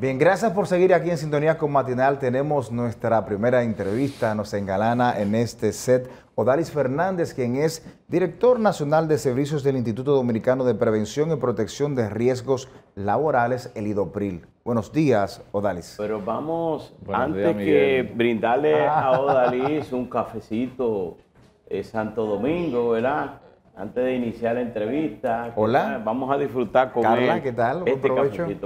Bien, gracias por seguir aquí en Sintonía con Matinal. Tenemos nuestra primera entrevista, nos engalana en este set Odalis Fernández, quien es director nacional de servicios del Instituto Dominicano de Prevención y Protección de Riesgos Laborales, el IDOPRIL. Buenos días, Odalis. Pero vamos, antes que brindarle ah. a Odalis un cafecito eh, Santo Domingo, ¿verdad? antes de iniciar la entrevista. Hola. Vamos a disfrutar con Carla, ¿qué tal? Este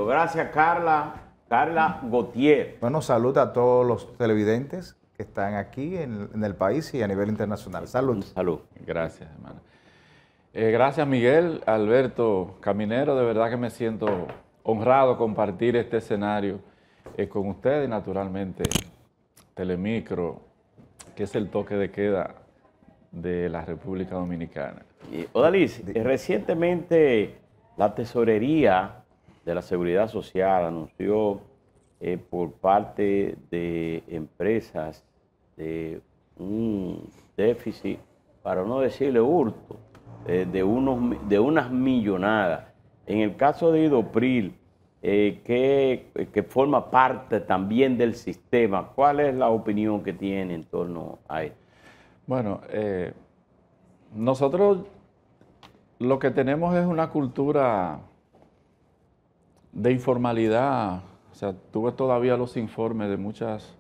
gracias, Carla. Carla Gautier. Bueno, salud a todos los televidentes que están aquí en, el país y a nivel internacional. Salud. Salud. Gracias, hermano. Eh, gracias, Miguel, Alberto Caminero. De verdad que me siento honrado compartir este escenario eh, con ustedes, Y, naturalmente, Telemicro, que es el toque de queda de la República Dominicana. Y, Odalis, recientemente la tesorería de la Seguridad Social anunció eh, por parte de empresas de un déficit, para no decirle hurto, eh, de, unos, de unas millonadas. En el caso de Idopril, eh, que, que, forma parte también del sistema, ¿cuál es la opinión que tiene en torno a esto? Bueno, nosotros lo que tenemos es una cultura de informalidad. O sea, tuve todavía los informes de muchas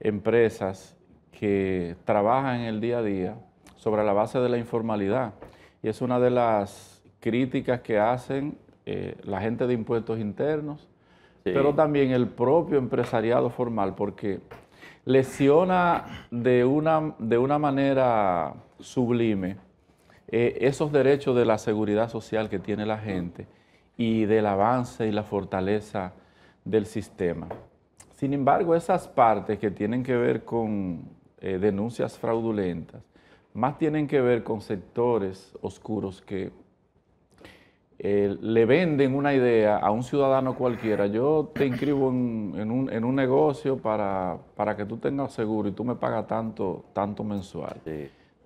empresas que trabajan en el día a día sobre la base de la informalidad. Y es una de las críticas que hacen eh, la gente de impuestos internos, pero también el propio empresariado formal, porque lesiona de una, de una manera sublime eh, esos derechos de la seguridad social que tiene la gente y del avance y la fortaleza del sistema. Sin embargo, esas partes que tienen que ver con eh, denuncias fraudulentas, más tienen que ver con sectores oscuros que eh, le venden una idea a un ciudadano cualquiera. Yo te inscribo en, un, negocio para, que tú tengas seguro y tú me pagas tanto, tanto mensual.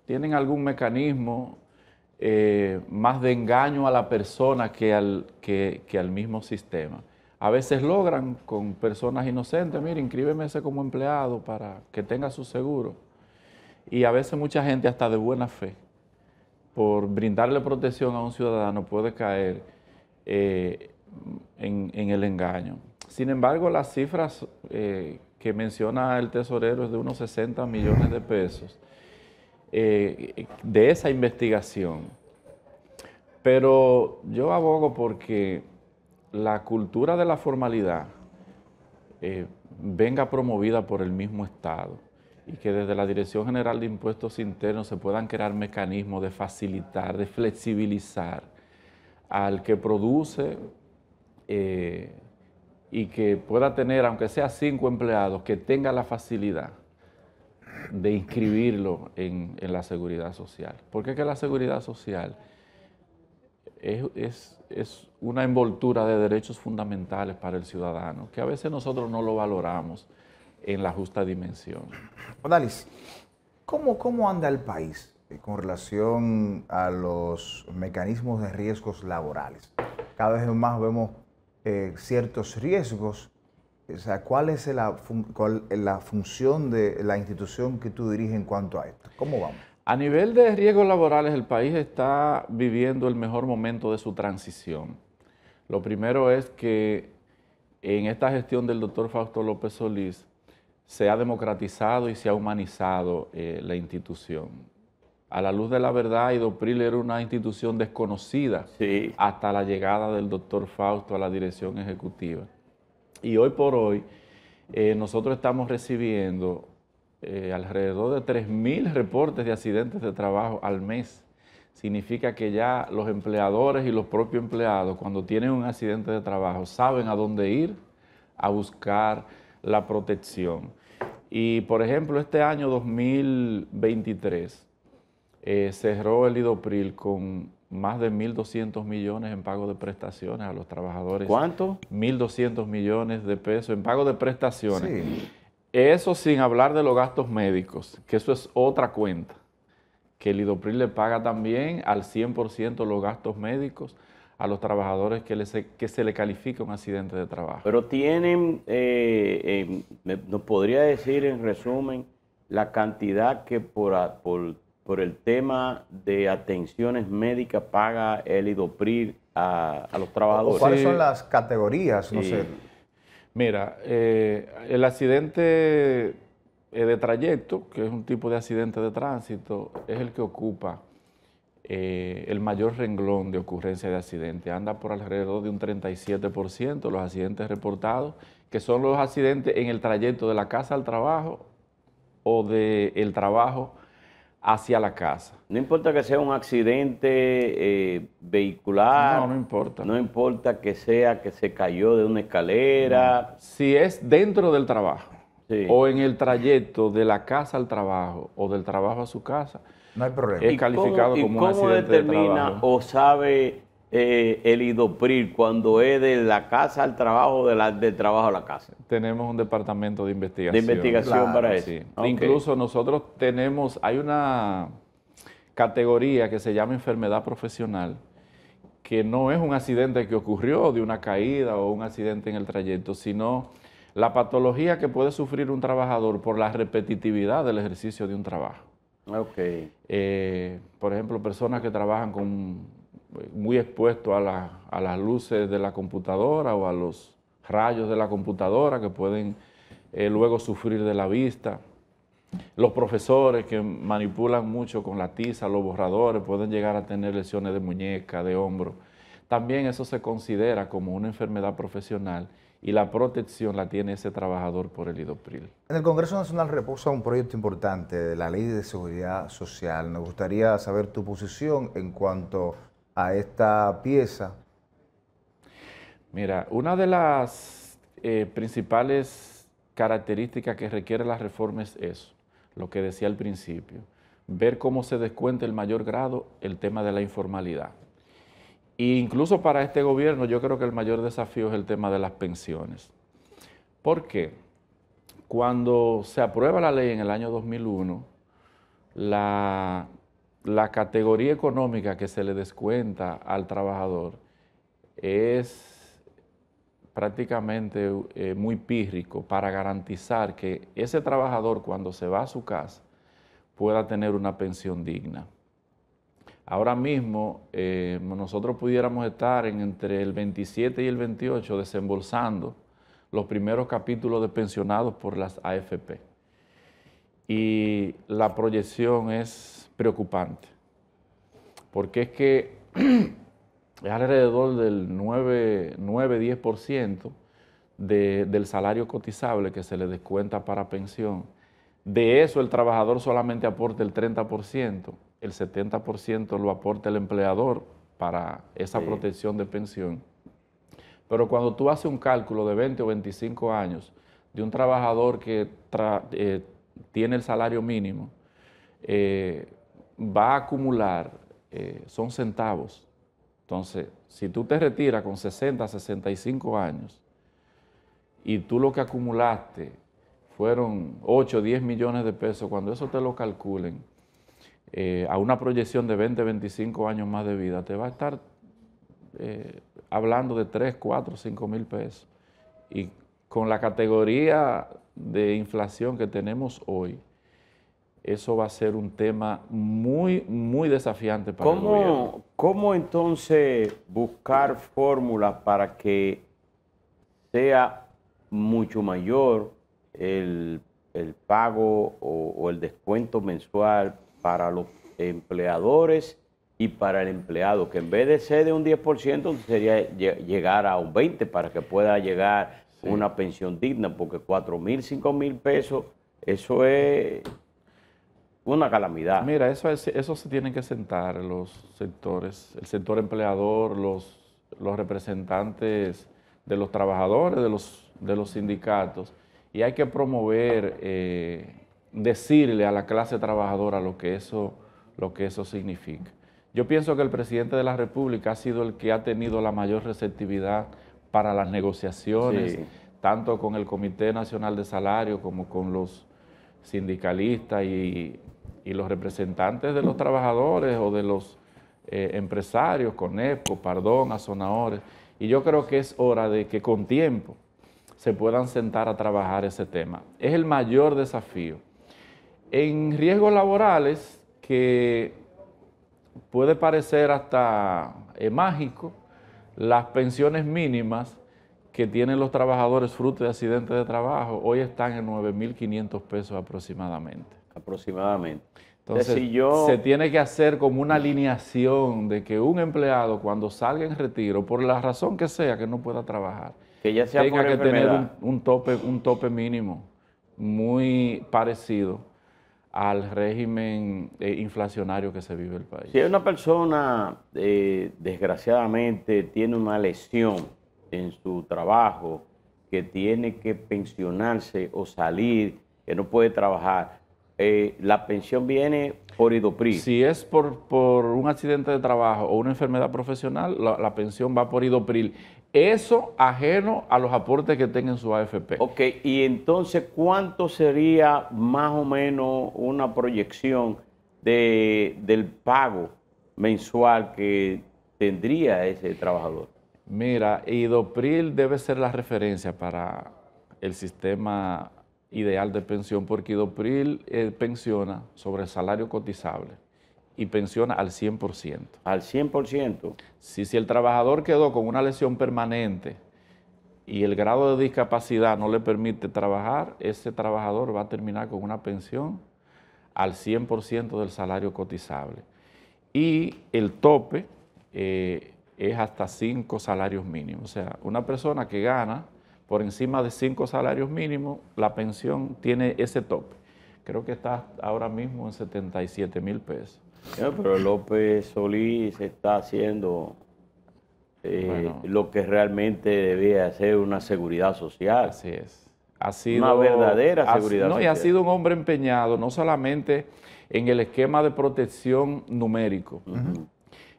Tienen algún mecanismo eh, más de engaño a la persona que al, que, al mismo sistema. A veces logran con personas inocentes, mire, ese como empleado para que tenga su seguro. Y a veces mucha gente hasta de buena fe, por brindarle protección a un ciudadano, puede caer eh, en, el engaño. Sin embargo, las cifras eh, que menciona el tesorero es de unos 60 millones de pesos. Eh, de esa investigación. Pero yo abogo porque la cultura de la formalidad eh, venga promovida por el mismo Estado y que desde la Dirección General de Impuestos Internos se puedan crear mecanismos de facilitar, de flexibilizar al que produce eh, y que pueda tener, aunque sea cinco empleados, que tenga la facilidad de inscribirlo en, la seguridad social. Porque es que la seguridad social es, una envoltura de derechos fundamentales para el ciudadano, que a veces nosotros no lo valoramos en la justa dimensión. Odalis, ¿cómo, cómo anda el país eh, con relación a los mecanismos de riesgos laborales? Cada vez más vemos eh, ciertos riesgos ¿cuál es la, función de la institución que tú diriges en cuanto a esto? ¿Cómo vamos? A nivel de riesgos laborales, el país está viviendo el mejor momento de su transición. Lo primero es que en esta gestión del doctor Fausto López Solís se ha democratizado y se ha humanizado eh, la institución. A la luz de la verdad, Idopril era una institución desconocida hasta la llegada del doctor Fausto a la dirección ejecutiva. Y hoy por hoy eh, nosotros estamos recibiendo eh, alrededor de 3.000 reportes de accidentes de trabajo al mes. Significa que ya los empleadores y los propios empleados, cuando tienen un accidente de trabajo, saben a dónde ir a buscar la protección. Y por ejemplo, este año 2023 eh, cerró el IDOPRIL con más de 1.200 millones en pago de prestaciones a los trabajadores. ¿Cuánto? 1.200 millones de pesos en pago de prestaciones. Eso sin hablar de los gastos médicos, que eso es otra cuenta, que el IDOPRIL le paga también al 100% los gastos médicos a los trabajadores que, les, que se le califica un accidente de trabajo. Pero tienen, eh, eh, ¿nos podría decir en resumen la cantidad que por por el tema de atenciones médicas paga el IDOPRIR a, los trabajadores. ¿Cuáles son las categorías? No sé. Mira, eh, el accidente eh, de trayecto, que es un tipo de accidente de tránsito, es el que ocupa eh, el mayor renglón de ocurrencia de accidentes. Anda por alrededor de un 37% los accidentes reportados, que son los accidentes en el trayecto de la casa al trabajo o del el trabajo hacia la casa. No importa que sea un accidente eh, vehicular. No, no importa. No importa que sea que se cayó de una escalera. Si es dentro del trabajo sí. o en el trayecto de la casa al trabajo o del trabajo a su casa, no hay problema. Es calificado como un accidente de trabajo? o sabe eh, el IDOPRIL cuando es de la casa al trabajo, de la, de trabajo a la casa? Tenemos un departamento de investigación. De investigación para eso. Incluso nosotros tenemos, hay una categoría que se llama enfermedad profesional, que no es un accidente que ocurrió de una caída o un accidente en el trayecto, sino la patología que puede sufrir un trabajador por la repetitividad del ejercicio de un trabajo. Okay. Eh, por ejemplo, personas que trabajan con muy expuesto a, a, las luces de la computadora o a los rayos de la computadora que pueden eh, luego sufrir de la vista. Los profesores que manipulan mucho con la tiza, los borradores, pueden llegar a tener lesiones de muñeca, de hombro. También eso se considera como una enfermedad profesional y la protección la tiene ese trabajador por el IDOPRIL. En el Congreso Nacional reposa un proyecto importante de la Ley de Seguridad Social. Nos gustaría saber tu posición en cuanto a esta pieza? Mira, una de las eh, principales características que requiere las reformas es eso, lo que decía al principio, ver cómo se descuenta el mayor grado el tema de la informalidad. E incluso para este gobierno yo creo que el mayor desafío es el tema de las pensiones. porque Cuando se aprueba la ley en el año 2001, la la categoría económica que se le descuenta al trabajador es prácticamente eh, muy pírrico para garantizar que ese trabajador cuando se va a su casa pueda tener una pensión digna. Ahora mismo eh, nosotros pudiéramos estar en entre el 27 y el 28 desembolsando los primeros capítulos de pensionados por las AFP. Y la proyección es preocupante, porque es que es alrededor del 9, 10% de, del salario cotizable que se le descuenta para pensión. De eso el trabajador solamente aporta el 30%, el 70% lo aporta el empleador para esa protección de pensión. Pero cuando tú haces un cálculo de 20 o 25 años de un trabajador que eh, tiene el salario mínimo, eh, va a acumular, eh, son centavos. Entonces, si tú te retiras con 60, 65 años y tú lo que acumulaste fueron 8, 10 millones de pesos, cuando eso te lo calculen eh, a una proyección de 20, 25 años más de vida, te va a estar eh, hablando de 3, 4, 5 mil pesos. Y con la categoría de inflación que tenemos hoy, eso va a ser un tema muy, muy desafiante para ¿Cómo, ¿Cómo entonces buscar fórmulas para que sea mucho mayor el, pago o, el descuento mensual para los empleadores y para el empleado, que en vez de ser de un 10%, sería llegar a un 20% para que pueda llegar una pensión digna, porque 4 mil, 5 mil pesos, eso es una calamidad. Mira, eso, es, eso se tienen que sentar los sectores, el sector empleador, los, los representantes de los trabajadores, de los, de los sindicatos, y hay que promover, eh, decirle a la clase trabajadora lo que, eso, lo que eso significa. Yo pienso que el presidente de la República ha sido el que ha tenido la mayor receptividad para las negociaciones, tanto con el Comité Nacional de Salario como con los sindicalistas y y los representantes de los trabajadores o de los eh, empresarios empresarios, CONEPCO, Pardón, Azonadores. Y yo creo que es hora de que con tiempo se puedan sentar a trabajar ese tema. Es el mayor desafío. En riesgos laborales, que puede parecer hasta eh, mágico, las pensiones mínimas que tienen los trabajadores fruto de accidentes de trabajo hoy están en 9.500 pesos aproximadamente aproximadamente. Entonces, se tiene que hacer como una alineación de que un empleado cuando salga en retiro, por la razón que sea que no pueda trabajar, que ya sea tenga que tener un, tope, un tope mínimo muy parecido al régimen eh, inflacionario que se vive el país. Si una persona, eh, desgraciadamente, tiene una lesión en su trabajo, que tiene que pensionarse o salir, que no puede trabajar, eh, la pensión viene por idopril Si es por, un accidente de trabajo o una enfermedad profesional, la, pensión va por IDOPRIL. Eso ajeno a los aportes que tenga en su AFP. Ok, y entonces, ¿cuánto sería más o menos una proyección del pago mensual que tendría ese trabajador? Mira, IDOPRIL debe ser la referencia para el sistema ideal de pensión, porque Idopril eh, pensiona sobre el salario cotizable y pensiona al 100%. ¿Al 100%? Si, si el trabajador quedó con una lesión permanente y el grado de discapacidad no le permite trabajar, ese trabajador va a terminar con una pensión al 100% del salario cotizable. Y el tope eh, es hasta 5 salarios mínimos. O sea, una persona que gana por encima de cinco salarios mínimos, la pensión tiene ese tope. Creo que está ahora mismo en 77 mil pesos. pero López Solís está haciendo eh, lo que realmente debía hacer una seguridad social. Así es. Ha sido, una verdadera seguridad no, social. Y ha sido un hombre empeñado, no solamente en el esquema de protección numérico,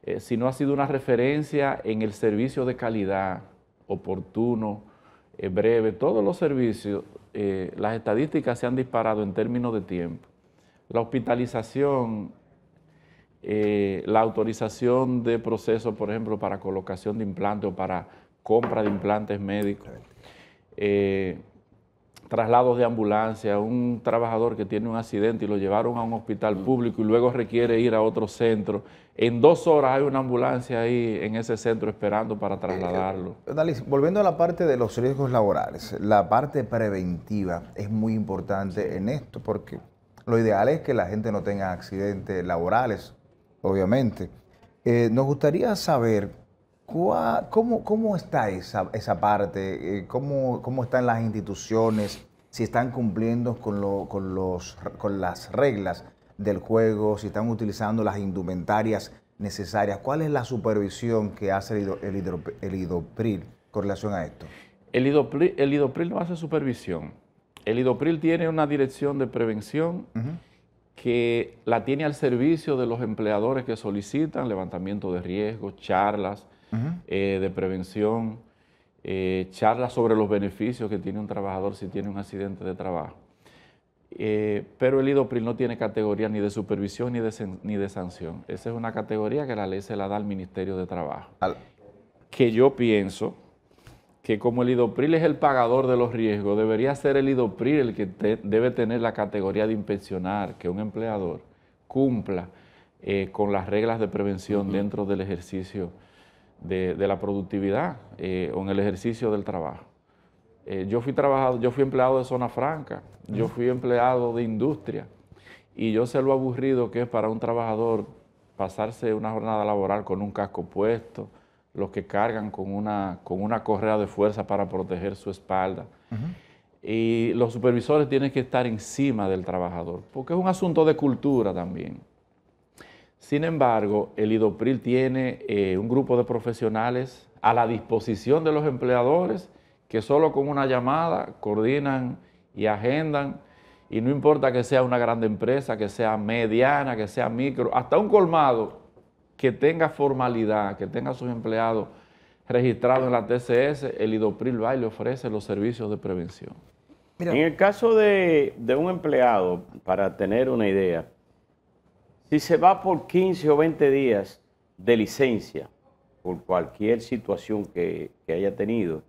eh, sino ha sido una referencia en el servicio de calidad oportuno, eh, breve, todos los servicios, eh, las estadísticas se han disparado en términos de tiempo. La hospitalización, eh, la autorización de procesos, por ejemplo, para colocación de implantes o para compra de implantes médicos. Eh, traslados de ambulancia, un trabajador que tiene un accidente y lo llevaron a un hospital mm. público y luego requiere ir a otro centro. En dos horas hay una ambulancia ahí en ese centro esperando para eh, trasladarlo. Eh, volviendo a la parte de los riesgos laborales, la parte preventiva es muy importante en esto porque lo ideal es que la gente no tenga accidentes laborales, obviamente. Eh, nos gustaría saber ¿Cómo, ¿Cómo, está esa, esa parte? Eh, ¿Cómo, ¿Cómo, están las instituciones? Si están cumpliendo con, los, con las reglas del juego, si están utilizando las indumentarias necesarias. ¿Cuál es la supervisión que hace el, Idopril, el con relación a esto? El IDOPRIL, el no hace supervisión. El IDOPRIL tiene una dirección de prevención que la tiene al servicio de los empleadores que solicitan levantamiento de riesgos, charlas, eh, de prevención, charla eh, charlas sobre los beneficios que tiene un trabajador si tiene un accidente de trabajo. Eh, pero el IDOPRIL no tiene categoría ni de supervisión ni de, ni de sanción. Esa es una categoría que la ley se la da al Ministerio de Trabajo. Que yo pienso que como el IDOPRIL es el pagador de los riesgos, debería ser el IDOPRIL el que debe tener la categoría de inspeccionar que un empleador cumpla con las reglas de prevención dentro del ejercicio de, la productividad eh, o en el ejercicio del trabajo. Eh, yo fui trabajado, yo fui empleado de zona franca, yo fui empleado de industria y yo sé lo aburrido que es para un trabajador pasarse una jornada laboral con un casco puesto, los que cargan con una, con una correa de fuerza para proteger su espalda. Y los supervisores tienen que estar encima del trabajador, porque es un asunto de cultura también. Sin embargo, el IDOPRIL tiene eh, un grupo de profesionales a la disposición de los empleadores que solo con una llamada coordinan y agendan y no importa que sea una grande empresa, que sea mediana, que sea micro, hasta un colmado que tenga formalidad, que tenga sus empleados registrados en la TCS, el IDOPRIL va y le ofrece los servicios de prevención. En el caso de un empleado, para tener una idea, si se va por 15 o 20 días de licencia por cualquier situación que, haya tenido,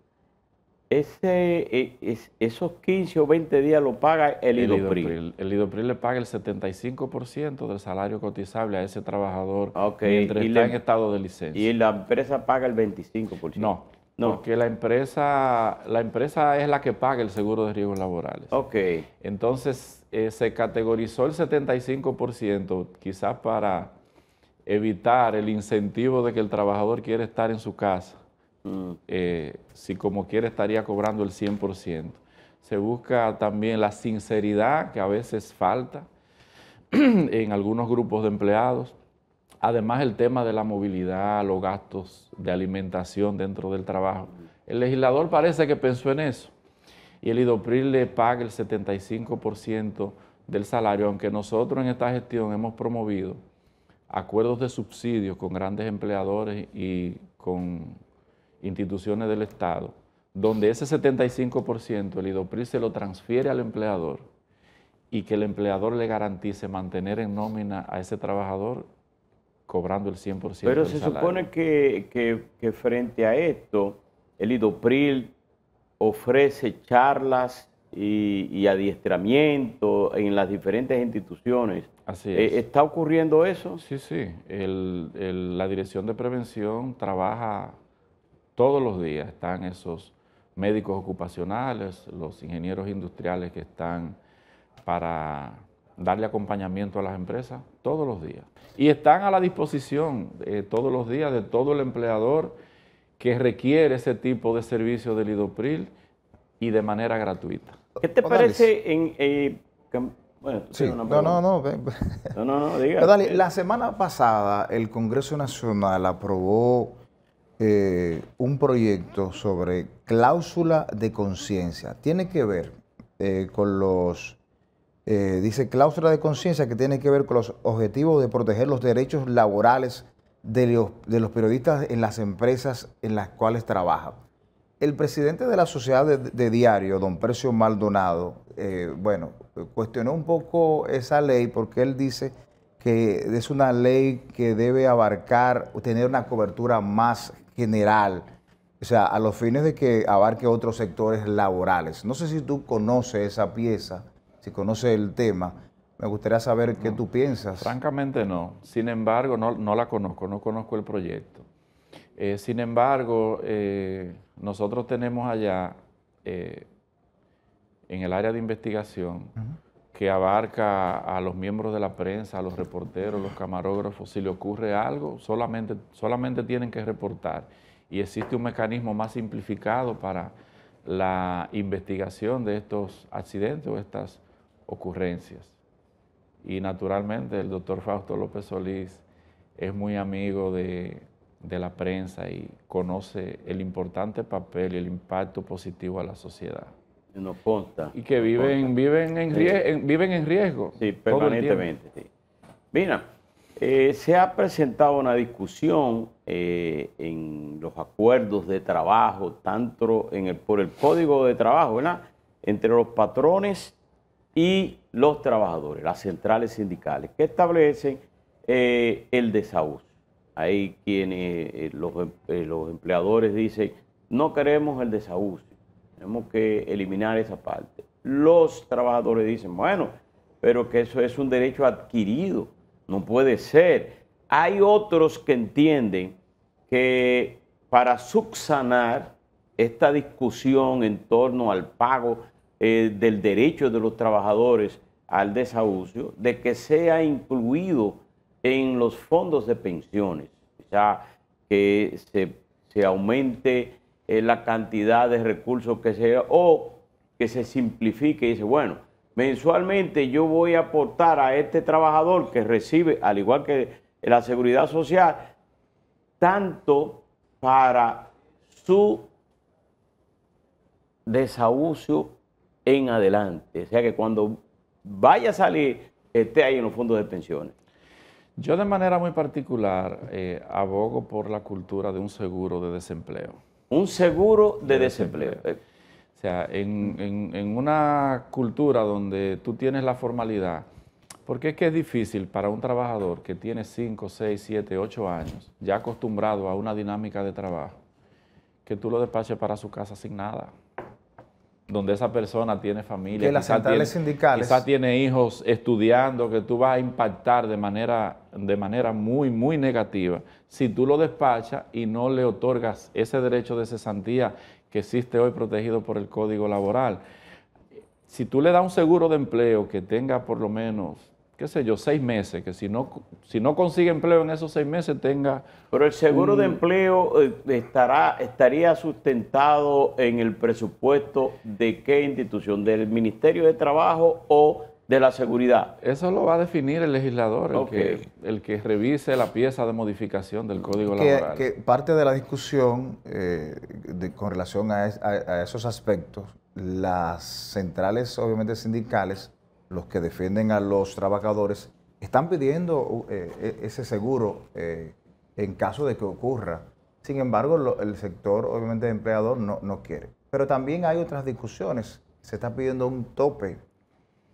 ese, e, es, esos 15 o 20 días lo paga el, IDOPRIL. El IDOPRIL le paga el 75% del salario cotizable a ese trabajador okay. mientras y está en estado de licencia. ¿Y la empresa paga el 25%? No, no. Porque la empresa, la empresa es la que paga el seguro de riesgos laborales. Ok. Entonces, eh, se categorizó el 75%, quizás para evitar el incentivo de que el trabajador quiere estar en su casa. Mm. Eh, si como quiere estaría cobrando el 100%. Se busca también la sinceridad, que a veces falta en algunos grupos de empleados Además, el tema de la movilidad, los gastos de alimentación dentro del trabajo. El legislador parece que pensó en eso. Y el IDOPRIL le paga el 75% del salario, aunque nosotros en esta gestión hemos promovido acuerdos de subsidios con grandes empleadores y con instituciones del Estado, donde ese 75% el IDOPRIL se lo transfiere al empleador y que el empleador le garantice mantener en nómina a ese trabajador cobrando el 100%. Pero se supone que, frente a esto, el IDOPRIL ofrece charlas y, adiestramiento en las diferentes instituciones. Así eh, ¿Está ocurriendo eso? Sí, sí. la Dirección de Prevención trabaja todos los días. Están esos médicos ocupacionales, los ingenieros industriales que están para darle acompañamiento a las empresas todos los días. Y están a la disposición eh, todos los días de todo el empleador que requiere ese tipo de servicio del IDOPRIL y de manera gratuita. ¿Qué te oh, parece en... Eh, bueno, sí. no, no, no, no, no, no, diga. Dale, la semana pasada el Congreso Nacional aprobó eh, un proyecto sobre cláusula de conciencia. Tiene que ver con los eh, dice cláusula de conciencia que tiene que ver con los objetivos de proteger los derechos laborales de los, periodistas en las empresas en las cuales trabaja. El presidente de la sociedad de, diario, don Precio Maldonado, eh, bueno, cuestionó un poco esa ley porque él dice que es una ley que debe abarcar, tener una cobertura más general, o sea, a los fines de que abarque otros sectores laborales. No sé si tú conoces esa pieza si conoce el tema. Me gustaría saber qué tú piensas. Francamente no. Sin embargo, no, la conozco, no conozco el proyecto. Eh, sin embargo, eh, nosotros tenemos allá, eh, en el área de investigación, que abarca a los miembros de la prensa, a los reporteros, los camarógrafos, si le ocurre algo, solamente, solamente tienen que reportar. Y existe un mecanismo más simplificado para la investigación de estos accidentes o estas ocurrencias. Y naturalmente el doctor Fausto López Solís es muy amigo de, la prensa y conoce el importante papel y el impacto positivo a la sociedad. No consta. Y que viven, viven, en, riesgo, viven en riesgo. Sí, permanentemente. Mira, eh, se ha presentado una discusión eh, en los acuerdos de trabajo, tanto en el, por el código de trabajo, ¿verdad? Entre los patrones y los trabajadores, las centrales sindicales, que establecen eh, el desahucio. Ahí quienes, eh, los, em, eh, los, empleadores dicen, no queremos el desahucio, tenemos que eliminar esa parte. Los trabajadores dicen, bueno, pero que eso es un derecho adquirido, no puede ser. Hay otros que entienden que para subsanar esta discusión en torno al pago eh, del derecho de los trabajadores al desahucio, de que sea incluido en los fondos de pensiones, o sea, que se, aumente eh, la cantidad de recursos que sea o que se simplifique y dice, bueno, mensualmente yo voy a aportar a este trabajador que recibe, al igual que la seguridad social, tanto para su desahucio en adelante. O sea que cuando vaya a salir, esté ahí en los fondos de pensiones. Yo de manera muy particular eh, abogo por la cultura de un seguro de desempleo. Un seguro de, desempleo. O sea, en, una cultura donde tú tienes la formalidad, porque es que es difícil para un trabajador que tiene 5, 6, 7, 8 años, ya acostumbrado a una dinámica de trabajo, que tú lo despaches para su casa sin nada donde esa persona tiene familia. Que las tiene, Quizás tiene hijos estudiando, que tú vas a impactar de manera, de manera muy, muy negativa. Si tú lo despachas y no le otorgas ese derecho de cesantía que existe hoy protegido por el Código Laboral. Si tú le das un seguro de empleo que tenga por lo menos qué sé yo, seis meses, que si no, si no consigue empleo en esos seis meses tenga... Pero el seguro de empleo eh, estará, estaría sustentado en el presupuesto de qué institución, del Ministerio de Trabajo o de la Seguridad. Eso lo va a definir el legislador, el, que, el que revise la pieza de modificación del Código Laboral. Que parte de la discusión eh, con relación a esos aspectos, las centrales obviamente sindicales los que defienden a los trabajadores, están pidiendo uh, eh, e, ese seguro eh, en caso de que ocurra. Sin embargo, el sector, obviamente, de empleador no, quiere. Pero también hay otras discusiones. Se está pidiendo un tope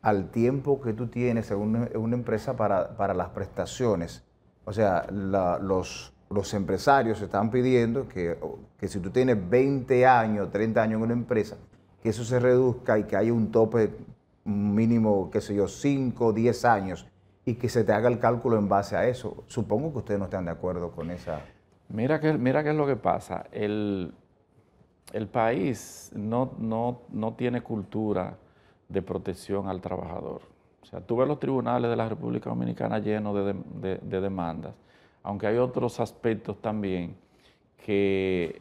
al tiempo que tú tienes en una, empresa para, las prestaciones. O sea, los, los empresarios están pidiendo que, que si tú tienes 20 años, 30 años en una empresa, que eso se reduzca y que haya un tope mínimo, qué sé yo, 5, 10 años, y que se te haga el cálculo en base a eso. Supongo que ustedes no están de acuerdo con esa... Mira qué mira es lo que pasa. El, el país no, no, no tiene cultura de protección al trabajador. O sea, tú ves los tribunales de la República Dominicana llenos de, demandas, aunque hay otros aspectos también que,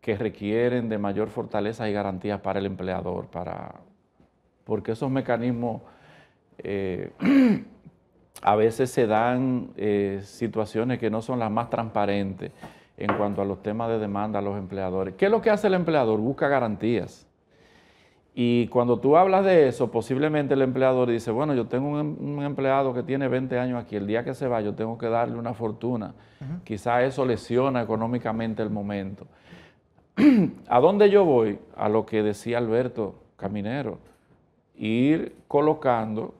que, requieren de mayor fortaleza y garantías para el empleador, para, porque esos mecanismos eh, a veces se dan eh, situaciones que no son las más transparentes en cuanto a los temas de demanda a los empleadores. ¿Qué es lo que hace el empleador? Busca garantías. Y cuando tú hablas de eso, posiblemente el empleador dice, bueno, yo tengo un, em, empleado que tiene 20 años aquí, el día que se va yo tengo que darle una fortuna. Quizá eso lesiona económicamente el momento. ¿A dónde yo voy? A lo que decía Alberto Caminero ir colocando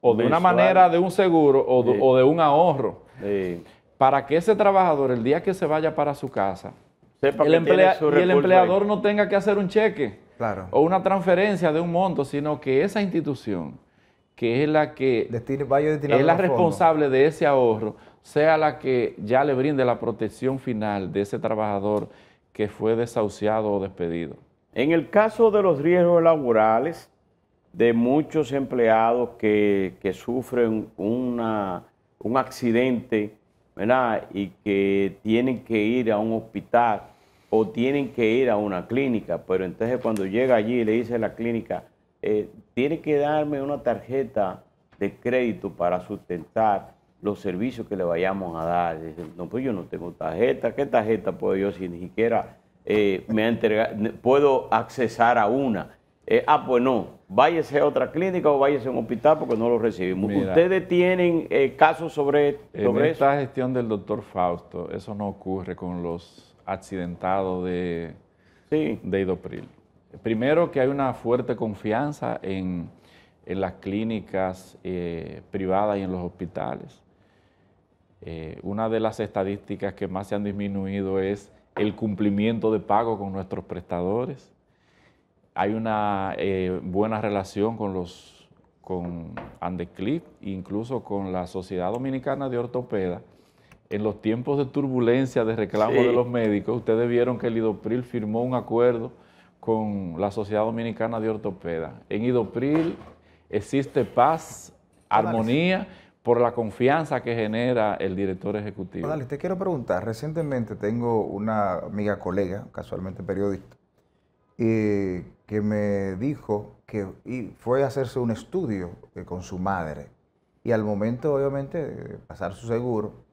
o de una manera de un seguro o de, un ahorro. Para que ese trabajador, el día que se vaya para su casa, el y el empleador no tenga que hacer un cheque o una transferencia de un monto, sino que esa institución, que es la que es la responsable de ese ahorro, sea la que ya le brinde la protección final de ese trabajador que fue desahuciado o despedido. En el caso de los riesgos laborales, de muchos empleados que, sufren una, un accidente y que tienen que ir a un hospital o tienen que ir a una clínica, pero entonces cuando llega allí le dice a la clínica, eh, tiene que darme una tarjeta de crédito para sustentar los servicios que le vayamos a dar. no, pues yo no tengo tarjeta, ¿qué tarjeta puedo yo si ni siquiera eh, me puedo accesar a una? Eh, ah, pues no, váyase a otra clínica o váyase a un hospital porque no lo recibimos. ¿Ustedes tienen eh, casos sobre, sobre en esta gestión del doctor Fausto, eso no ocurre con los accidentados de, sí. de Idopril. Primero que hay una fuerte confianza en, las clínicas eh, privadas y en los hospitales. Eh, una de las estadísticas que más se han disminuido es el cumplimiento de pago con nuestros prestadores. Hay una eh, buena relación con los con Andeclip, incluso con la Sociedad Dominicana de Ortopeda. En los tiempos de turbulencia, de reclamo de los médicos, ustedes vieron que el IDOPRIL firmó un acuerdo con la Sociedad Dominicana de Ortopeda. En IDOPRIL existe paz, ah, armonía por la confianza que genera el director ejecutivo. Ah, dale, te quiero preguntar, recientemente tengo una amiga colega, casualmente periodista, eh, que me dijo que fue a hacerse un estudio eh, con su madre y al momento obviamente de pasar su seguro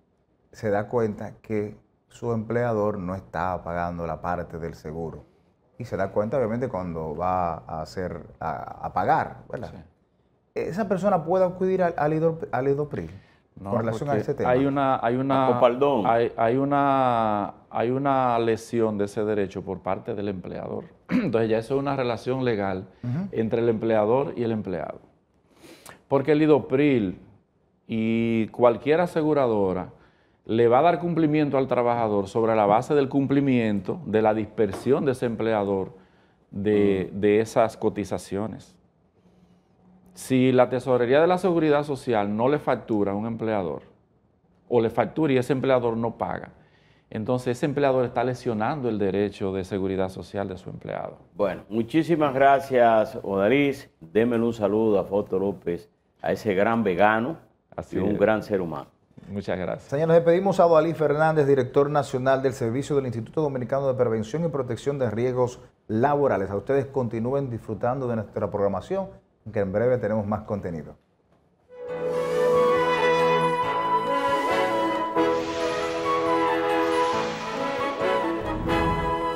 se da cuenta que su empleador no estaba pagando la parte del seguro y se da cuenta obviamente cuando va a hacer a, pagar, Esa persona puede acudir al, al, hay una, hay una, ah, hay, una, hay una lesión de ese derecho por parte del empleador. Entonces ya eso es una relación legal entre el empleador y el empleado. Porque el IDOPRIL y cualquier aseguradora le va a dar cumplimiento al trabajador sobre la base del cumplimiento de la dispersión de ese empleador de esas cotizaciones. Si la tesorería de la seguridad social no le factura a un empleador, o le factura y ese empleador no paga, entonces ese empleador está lesionando el derecho de seguridad social de su empleado. Bueno, muchísimas gracias, Odalys. Démele un saludo a Foto López, a ese gran vegano y un gran ser humano. Muchas gracias. Señores, nos pedimos a Odalí Fernández, director nacional del Servicio del Instituto Dominicano de Prevención y Protección de Riesgos Laborales. A ustedes continúen disfrutando de nuestra programación que en breve tenemos más contenido.